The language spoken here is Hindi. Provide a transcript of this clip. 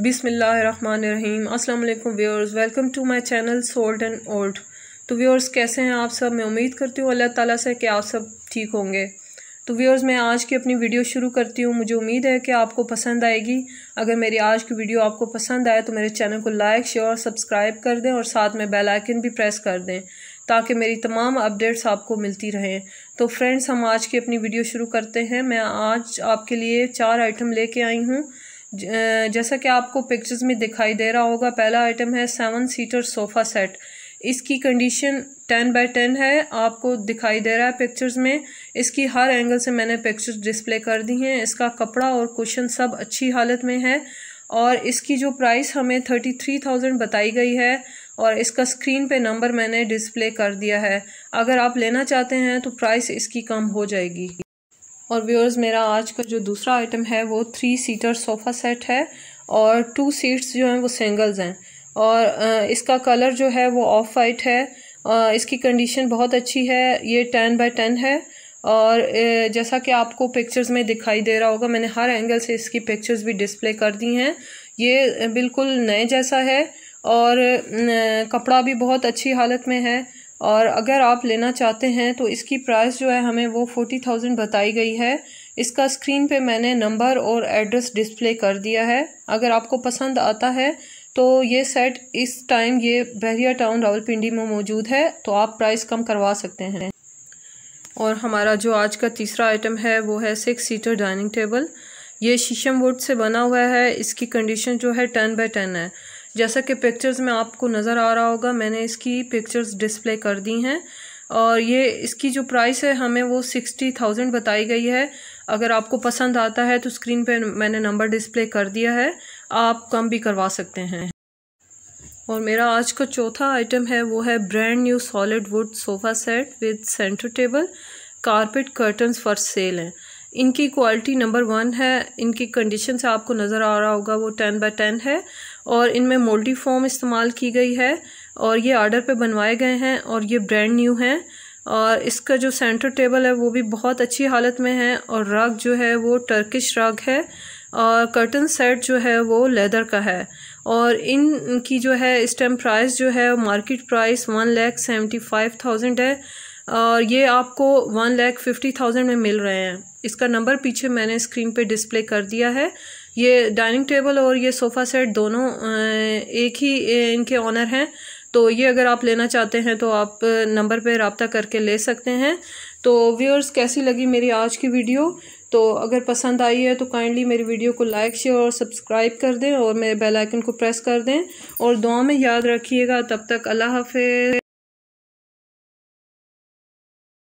बिसमीम अस्सलाम वालेकुम viewers welcome to my channel sold and old तो व्यूअर्स कैसे हैं आप सब मैं उम्मीद करती हूँ अल्लाह ताला से कि आप सब ठीक होंगे तो व्यूअर्स मैं आज की अपनी वीडियो शुरू करती हूँ मुझे उम्मीद है कि आपको पसंद आएगी अगर मेरी आज की वीडियो आपको पसंद आए तो मेरे चैनल को लाइक शेयर और सब्सक्राइब कर दें और साथ में बेल आइकन भी प्रेस कर दें ताकि मेरी तमाम अपडेट्स आपको मिलती रहें तो फ्रेंड्स हम आज की अपनी वीडियो शुरू करते हैं मैं आज आपके लिए चार आइटम लेके आई हूँ जैसा कि आपको पिक्चर्स में दिखाई दे रहा होगा पहला आइटम है सेवन सीटर सोफ़ा सेट इसकी कंडीशन टेन बाय टेन है आपको दिखाई दे रहा है पिक्चर्स में इसकी हर एंगल से मैंने पिक्चर्स डिस्प्ले कर दी हैं इसका कपड़ा और कुशन सब अच्छी हालत में है और इसकी जो प्राइस हमें थर्टी थ्री थाउजेंड बताई गई है और इसका स्क्रीन पे नंबर मैंने डिस्प्ले कर दिया है अगर आप लेना चाहते हैं तो प्राइस इसकी कम हो जाएगी और व्यूअर्स मेरा आज का जो दूसरा आइटम है वो थ्री सीटर सोफ़ा सेट है और टू सीट्स जो हैं वो सिंगल्स हैं और इसका कलर जो है वो ऑफ वाइट है इसकी कंडीशन बहुत अच्छी है ये टेन बाय टेन है और जैसा कि आपको पिक्चर्स में दिखाई दे रहा होगा मैंने हर एंगल से इसकी पिक्चर्स भी डिस्प्ले कर दी हैं ये बिल्कुल नए जैसा है और कपड़ा भी बहुत अच्छी हालत में है और अगर आप लेना चाहते हैं तो इसकी प्राइस जो है हमें वो फोर्टी थाउजेंड बताई गई है इसका स्क्रीन पे मैंने नंबर और एड्रेस डिस्प्ले कर दिया है अगर आपको पसंद आता है तो ये सेट इस टाइम ये बहरिया टाउन रावलपिंडी में मौजूद है तो आप प्राइस कम करवा सकते हैं और हमारा जो आज का तीसरा आइटम है वो है सिक्स सीटर डाइनिंग टेबल ये शीशम वुड से बना हुआ है इसकी कंडीशन जो है टेन बाई टेन है जैसा कि पिक्चर्स में आपको नज़र आ रहा होगा मैंने इसकी पिक्चर्स डिस्प्ले कर दी हैं और ये इसकी जो प्राइस है हमें वो सिक्सटी थाउजेंड बताई गई है अगर आपको पसंद आता है तो स्क्रीन पे मैंने नंबर डिस्प्ले कर दिया है आप कम भी करवा सकते हैं और मेरा आज का चौथा आइटम है वो है brand new solid wood sofa set with centre table carpet curtains for sale हैं इनकी क्वालिटी नंबर वन है इनकी कंडीशन से आपको नज़र आ रहा होगा वो टेन बाय टेन है और इनमें मोल्टी फॉर्म इस्तेमाल की गई है और ये आर्डर पे बनवाए गए हैं और ये ब्रांड न्यू हैं और इसका जो सेंटर टेबल है वो भी बहुत अच्छी हालत में है और राग जो है वो टर्किश रग है और कर्टन सेट जो है वो लेदर का है और इन की जो है इस टाइम प्राइस जो है market price one lakh seventy five thousand है और ये आपको वन लैख फिफ्टी थाउजेंड में मिल रहे हैं इसका नंबर पीछे मैंने स्क्रीन पे डिस्प्ले कर दिया है ये डाइनिंग टेबल और ये सोफ़ा सेट दोनों एक ही इनके ऑनर हैं तो ये अगर आप लेना चाहते हैं तो आप नंबर पे रबता करके ले सकते हैं तो व्यूअर्स कैसी लगी मेरी आज की वीडियो तो अगर पसंद आई है तो काइंडली मेरी वीडियो को लाइक शेयर और सब्सक्राइब कर दें और मेरे बेलाइकन को प्रेस कर दें और दुआ में याद रखिएगा तब तक अल्लाह हाफ